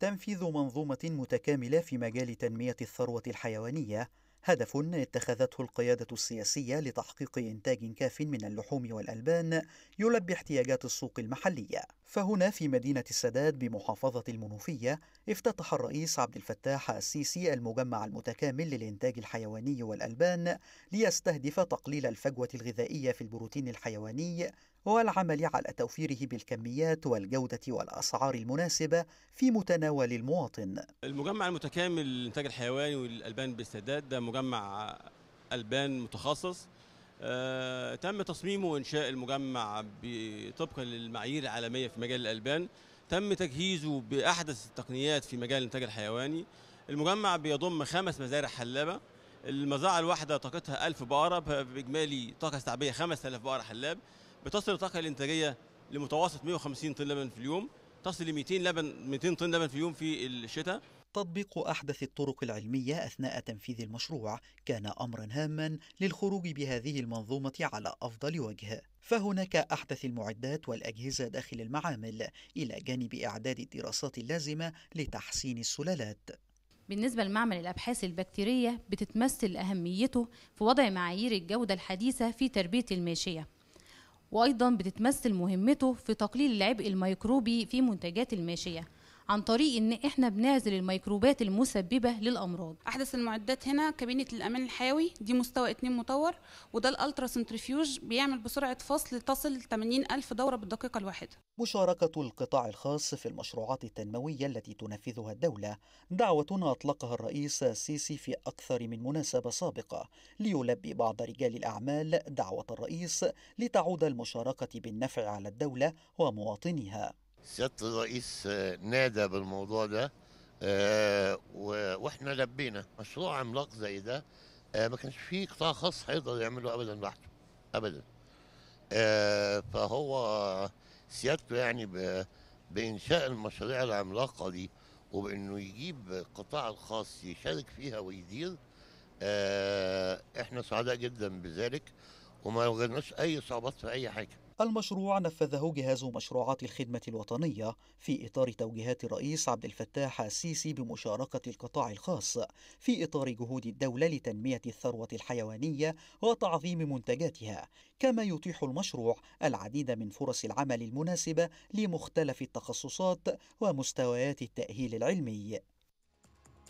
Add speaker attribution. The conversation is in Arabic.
Speaker 1: تنفيذ منظومة متكاملة في مجال تنمية الثروة الحيوانية هدف اتخذته القيادة السياسية لتحقيق إنتاج كاف من اللحوم والألبان يلبي احتياجات السوق المحلية فهنا في مدينة السادات بمحافظة المنوفية افتتح الرئيس عبد الفتاح السيسي المجمع المتكامل للإنتاج الحيواني والألبان ليستهدف تقليل الفجوة الغذائية في البروتين الحيواني والعمل على توفيره بالكميات والجودة والأسعار المناسبة في متناول المواطن
Speaker 2: المجمع المتكامل للإنتاج الحيواني والألبان بالسادات ده مجمع ألبان متخصص آه، تم تصميمه وإنشاء المجمع طبقا للمعايير العالمية في مجال الألبان تم تجهيزه بأحدث التقنيات في مجال الإنتاج الحيواني المجمع بيضم خمس مزارع حلابة المزرعة الواحدة طاقتها 1000 بقرة بإجمالي طاقة استعبية 5000 بقرة حلاب بتصل الطاقة الإنتاجية لمتوسط 150 طن لبن في اليوم تصل ل 200 لبن 200 طن لبن في اليوم في الشتاء
Speaker 1: تطبيق أحدث الطرق العلمية أثناء تنفيذ المشروع كان أمرا هاما للخروج بهذه المنظومة على أفضل وجه فهناك أحدث المعدات والأجهزة داخل المعامل إلى جانب إعداد الدراسات اللازمة لتحسين السلالات
Speaker 3: بالنسبة لمعمل الأبحاث البكتيرية بتتمثل أهميته في وضع معايير الجودة الحديثة في تربية الماشية وأيضا بتتمثل مهمته في تقليل العبء الميكروبي في منتجات الماشية عن طريق ان احنا بنعزل الميكروبات المسببه للامراض احدث المعدات هنا كابينه الامان الحيوي دي مستوى 2 مطور وده الالترا سنتريفيوج بيعمل بسرعه فصل تصل 80000 دوره بالدقيقه الواحده
Speaker 1: مشاركه القطاع الخاص في المشروعات التنمويه التي تنفذها الدوله دعوه اطلقها الرئيس السيسي في اكثر من مناسبه سابقه ليلبي بعض رجال الاعمال دعوه الرئيس لتعود المشاركه بالنفع على الدوله ومواطنيها
Speaker 4: سياده الرئيس آه، نادى بالموضوع ده آه، واحنا لبينا مشروع عملاق زي ده آه، ما كانش فيه قطاع خاص هيقدر يعمله ابدا لوحده ابدا فهو سيادته يعني بانشاء المشاريع العملاقه دي وبانه يجيب القطاع الخاص يشارك فيها ويدير احنا سعداء جدا بذلك وما واجهناش اي صعوبات في اي حاجه
Speaker 1: المشروع نفذه جهاز مشروعات الخدمة الوطنية في إطار توجيهات الرئيس عبد الفتاح السيسي بمشاركة القطاع الخاص في إطار جهود الدولة لتنمية الثروة الحيوانية وتعظيم منتجاتها، كما يتيح المشروع العديد من فرص العمل المناسبة لمختلف التخصصات ومستويات التأهيل العلمي.